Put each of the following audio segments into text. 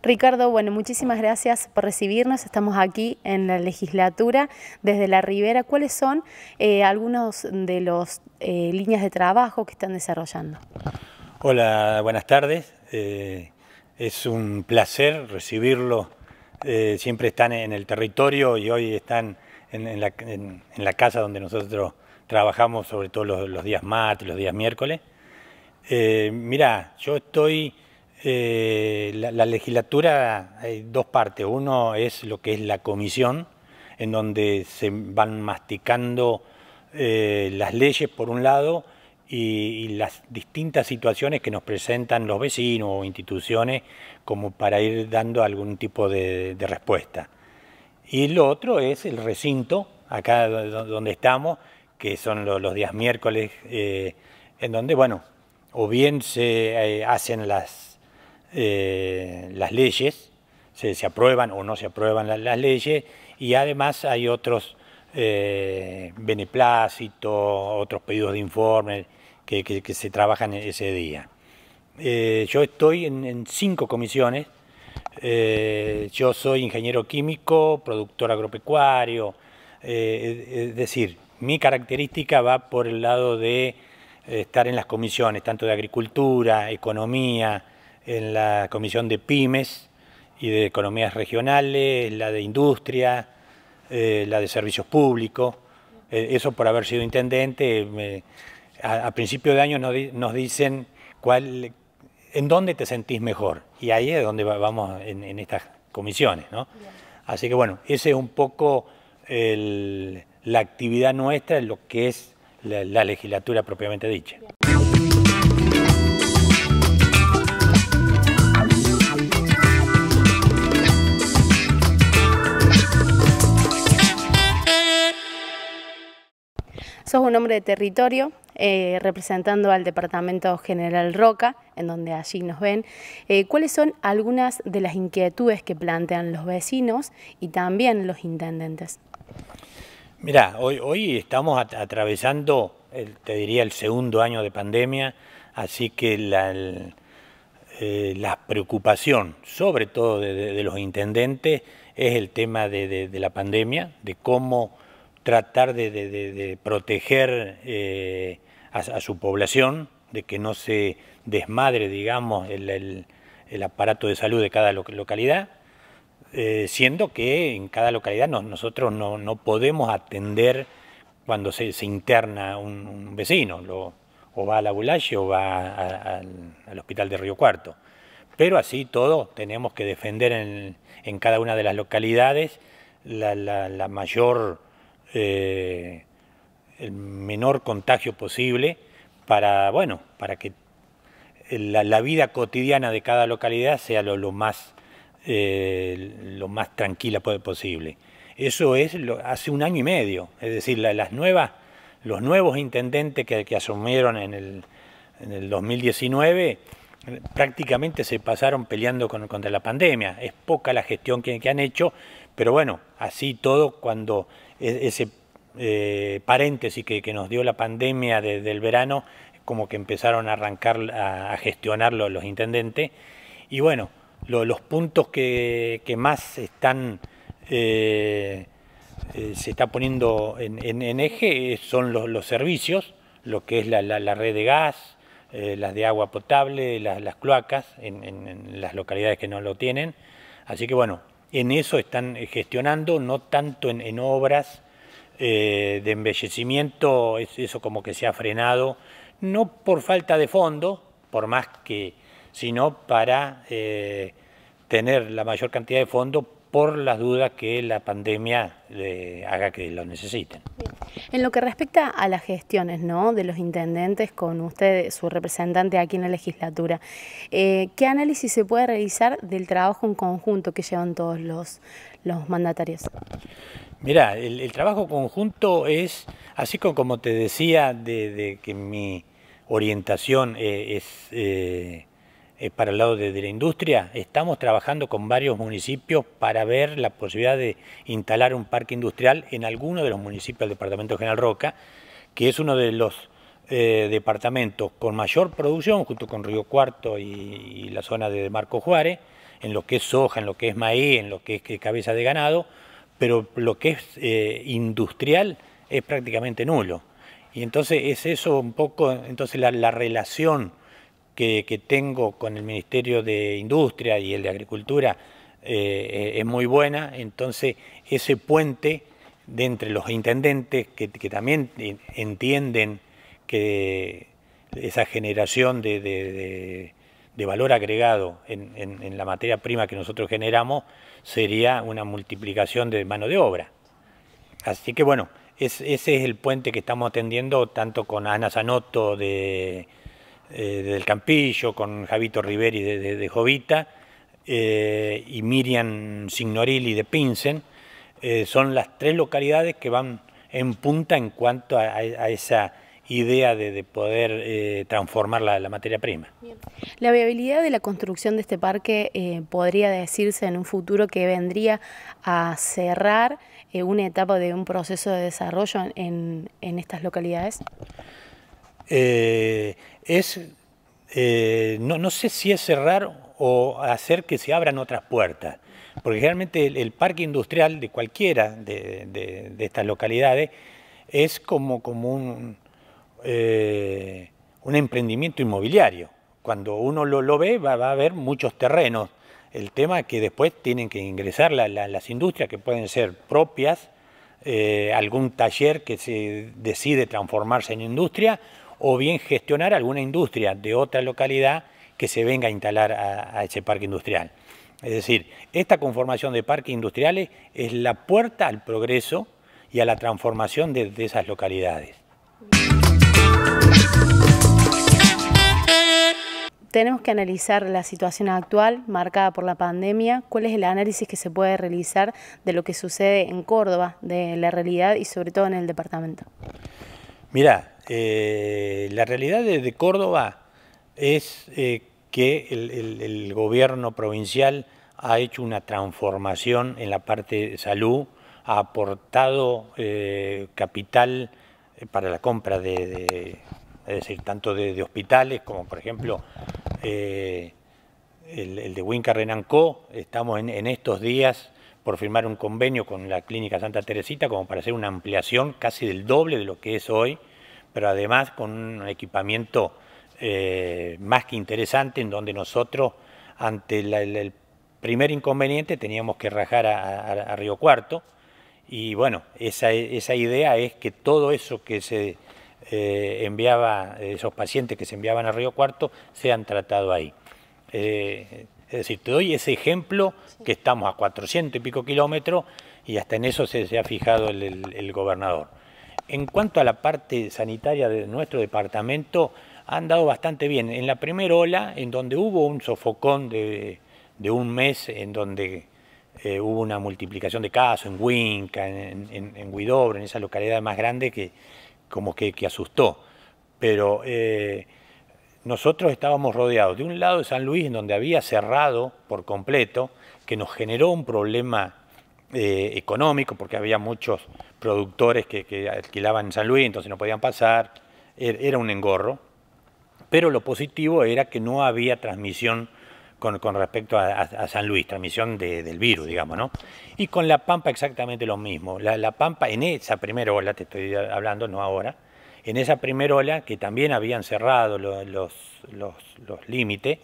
Ricardo, bueno, muchísimas gracias por recibirnos. Estamos aquí en la legislatura desde la Ribera. ¿Cuáles son algunas eh, algunos de las eh, líneas de trabajo que están desarrollando? Hola, buenas tardes. Eh, es un placer recibirlo. siempre están en el territorio y hoy están en, la, casa donde nosotros trabajamos, sobre todo los, los días martes, los días miércoles. Eh, mira, yo estoy, eh, la, legislatura hay dos partes. Uno es lo que es la comisión, en donde se van masticando eh, las leyes por un lado y, las distintas situaciones que nos presentan los vecinos o instituciones como para ir dando algún tipo de, respuesta. Y lo otro es el recinto, acá donde estamos, que son los, días miércoles, eh, en donde, bueno, o bien se eh, hacen las, eh, las leyes, se, aprueban o no se aprueban las, leyes, y además hay otros eh, beneplácitos, otros pedidos de informe que, se trabajan ese día. yo estoy en cinco comisiones, yo soy ingeniero químico, productor agropecuario, es decir, mi característica va por el lado de estar en las comisiones, tanto de Agricultura, Economía, en la Comisión de Pymes y de Economías Regionales, la de Industria, eh, la de Servicios Públicos. Eh, eso por haber sido intendente, a, principio de año nos, dicen cuál, en dónde te sentís mejor. Y ahí es donde vamos en, estas comisiones. Así que bueno, ese es un poco la actividad nuestra, lo que es la, legislatura propiamente dicha. Sos un hombre de territorio, eh, representando al Departamento General Roca, en donde allí nos ven. Eh, ¿Cuáles son algunas de las inquietudes que plantean los vecinos y también los intendentes? Mira, hoy, hoy estamos atravesando, el, te diría, el segundo año de pandemia, así que la, eh, preocupación, sobre todo de, los intendentes, es el tema de, la pandemia, de cómo tratar de, proteger eh, a, su población, de que no se desmadre, digamos, el aparato de salud de cada localidad eh, siendo que en cada localidad nosotros no, podemos atender cuando se, interna un, vecino, o va a la o va al, hospital de Río Cuarto. Pero así todo tenemos que defender en, cada una de las localidades la, mayor, eh, el menor contagio posible para, bueno, para que la, vida cotidiana de cada localidad sea lo más eh, lo más tranquila posible. Eso es lo, hace un año y medio, es decir, las nuevas, los nuevos intendentes que, asumieron en el, 2019 eh, prácticamente se pasaron peleando contra la pandemia. Es poca la gestión que, han hecho, pero bueno, así todo cuando e-, ese eh, paréntesis que, nos dio la pandemia del verano, como que empezaron a arrancar, a, a gestionarlo los intendentes. Y bueno, los puntos que, más están eh, eh, se está poniendo en, eje son los, servicios, lo que es la, red de gas, eh, las de agua potable, las, cloacas en, en, las localidades que no lo tienen. Así que bueno, en eso están gestionando, no tanto en, obras de embellecimiento, eso como que se ha frenado, no por falta de fondo, por más que, sino para tener la mayor cantidad de fondos por las dudas que la pandemia haga que lo necesiten. En lo que respecta a las gestiones ¿no? de los intendentes con usted, su representante aquí en la legislatura, eh, ¿qué análisis se puede realizar del trabajo en conjunto que llevan todos los, los mandatarios? Mira, el, trabajo conjunto es, así como, te decía, de, que mi orientación eh, es eh, eh, para el lado de, la industria, estamos trabajando con varios municipios para ver la posibilidad de instalar un parque industrial en alguno de los municipios del Departamento General Roca, que es uno de los eh, departamentos con mayor producción, junto con Río Cuarto y, la zona de Marco Juárez, en lo que es soja, en lo que es maíz, en lo que es cabeza de ganado, pero lo que es eh, industrial es prácticamente nulo. Y entonces es eso un poco, entonces la relación que, tengo con el Ministerio de Industria y el de Agricultura eh, eh, es muy buena, entonces ese puente de entre los intendentes que, también entienden que esa generación de, valor agregado en, la materia prima que nosotros generamos sería una multiplicación de mano de obra. Así que bueno, ese es el puente que estamos atendiendo tanto con Ana Zanotto de, eh, del Campillo, con Javito Riveri de, de, Jovita eh, y Miriam Signorili de Pinsen, eh, son las tres localidades que van en punta en cuanto a, esa idea de, poder eh, transformar la, materia prima. La viabilidad de la construcción de este parque podría decirse en un futuro que vendría a cerrar una etapa de un proceso de desarrollo en, en estas localidades. Eh, es, eh, no, sé si es cerrar o hacer que se abran otras puertas, porque realmente el, parque industrial de cualquiera de, estas localidades es como, como un, eh, un emprendimiento inmobiliario. Cuando uno lo, lo ve va, a haber muchos terrenos. El tema es que después tienen que ingresar las industrias que pueden ser propias, algún taller que se decide transformarse en industria o bien gestionar alguna industria de otra localidad que se venga a instalar a, ese parque industrial. Es decir, esta conformación de parques industriales es la puerta al progreso y a la transformación de, de esas localidades. Tenemos que analizar la situación actual marcada por la pandemia, cuál es el análisis que se puede realizar de lo que sucede en Córdoba, de la realidad y sobre todo en el departamento. Mira, eh, la realidad de, Córdoba es eh, que el, gobierno provincial ha hecho una transformación en la parte de salud, ha aportado eh, capital para la compra de, tanto de, hospitales como por ejemplo el, de Huinca Renancó. Estamos en estos días por firmar un convenio con la Clínica Santa Teresita como para hacer una ampliación casi del doble de lo que es hoy pero además con un equipamiento eh, más que interesante en donde nosotros ante el, primer inconveniente teníamos que rajar a, Río Cuarto y bueno, esa, idea es que todo eso que se eh, enviaba, esos pacientes que se enviaban a Río Cuarto, sean tratados ahí. Eh, es decir, te doy ese ejemplo que estamos a 400 y pico kilómetros y hasta en eso se, ha fijado el gobernador. En cuanto a la parte sanitaria de nuestro departamento, han dado bastante bien. En la primera ola, en donde hubo un sofocón de, un mes, en donde eh, hubo una multiplicación de casos en Huinca, en, en, en esa localidad más grande, que como que, asustó. Pero eh, nosotros estábamos rodeados de un lado de San Luis, en donde había cerrado por completo, que nos generó un problema eh, económico, porque había muchos productores que, alquilaban en San Luis, entonces no podían pasar, er-, era un engorro, pero lo positivo era que no había transmisión con, respecto a, San Luis, transmisión del virus, digamos, ¿no? Y con La Pampa exactamente lo mismo. La, Pampa en esa primera ola, te estoy hablando, no ahora, en esa primera ola que también habían cerrado los límites,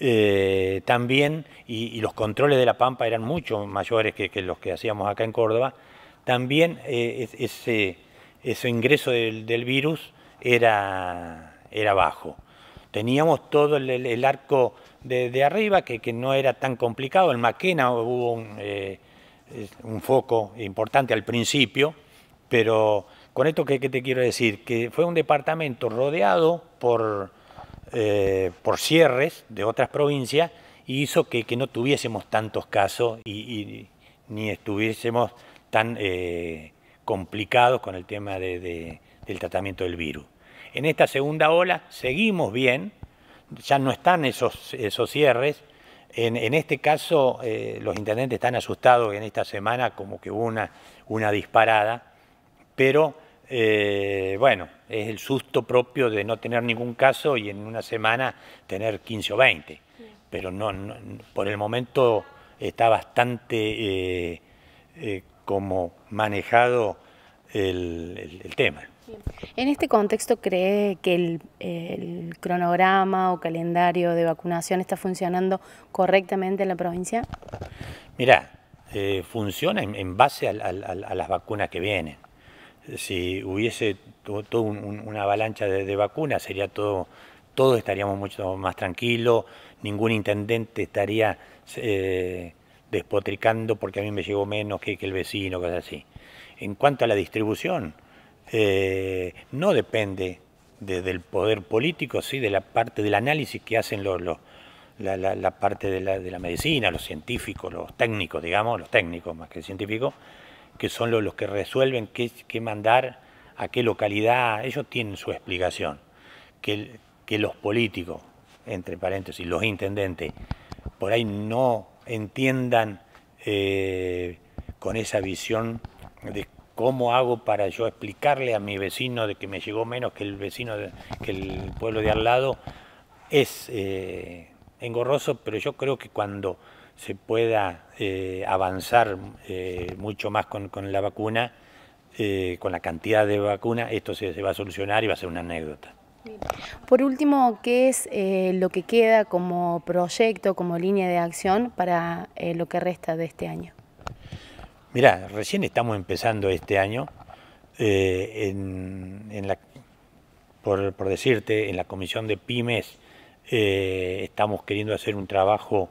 eh, también, y, los controles de la Pampa eran mucho mayores que, los que hacíamos acá en Córdoba, también eh, ese, ese, ingreso del, virus era, era, bajo. Teníamos todo el, arco de, arriba que, que, no era tan complicado. En Maquena hubo eh, un, foco importante al principio, pero con esto que, que, te quiero decir, que fue un departamento rodeado por eh, por cierres de otras provincias y hizo que, no tuviésemos tantos casos y, ni estuviésemos tan eh, complicados con el tema del tratamiento del virus. En esta segunda ola seguimos bien, ya no están esos, cierres. En, este caso, eh, los intendentes están asustados en esta semana, como que hubo una disparada, pero eh, bueno, es el susto propio de no tener ningún caso y en una semana tener 15 o 20. Pero no, por el momento está bastante eh, eh, como manejado el, tema. En este contexto, ¿cree que el, cronograma o calendario de vacunación está funcionando correctamente en la provincia? Mira, funciona en, base a, las vacunas que vienen si hubiese todo una avalancha de, vacunas, sería todo, todos estaríamos mucho más tranquilos, ningún intendente estaría eh, despotricando porque a mí me llegó menos que, que, el vecino, cosas así. En cuanto a la distribución, eh, no depende del poder político, sí, de la parte del análisis que hacen los, la, parte de la, de la medicina, los científicos, los técnicos, digamos, los técnicos más que científicos, que son los, que resuelven qué, mandar, a qué localidad, ellos tienen su explicación. Que, que los políticos, entre paréntesis, los intendentes, por ahí no entiendan eh, con esa visión de cómo hago para yo explicarle a mi vecino de que me llegó menos que el vecino de, que el pueblo de al lado, es eh, engorroso, pero yo creo que cuando se pueda eh, avanzar eh, mucho más con, la vacuna, eh, con la cantidad de vacuna, esto se, va a solucionar y va a ser una anécdota. Por último, ¿qué es lo que queda como proyecto, como línea de acción para lo que resta de este año? Mirá, recién estamos empezando este año. En, la, por decirte, en la Comisión de Pymes eh, estamos queriendo hacer un trabajo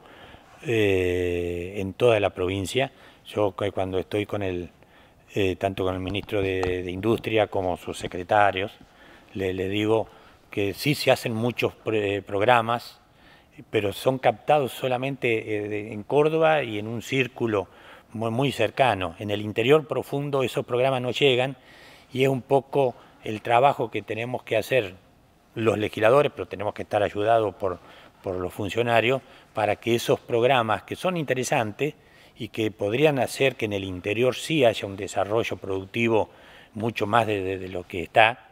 eh, en toda la provincia. Yo cuando estoy con el, eh, tanto con el ministro de, Industria como sus secretarios, le, digo que sí se hacen muchos programas, pero son captados solamente en Córdoba y en un círculo muy, muy cercano. En el interior profundo esos programas no llegan y es un poco el trabajo que tenemos que hacer los legisladores, pero tenemos que estar ayudados por, por los funcionarios para que esos programas que son interesantes y que podrían hacer que en el interior sí haya un desarrollo productivo mucho más de, lo que está.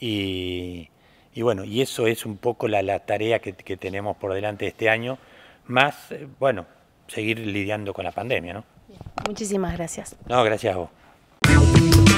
Y, bueno, y eso es un poco la, tarea que, que, tenemos por delante este año, más, eh, bueno, seguir lidiando con la pandemia, ¿no? Muchísimas gracias. No, gracias a vos.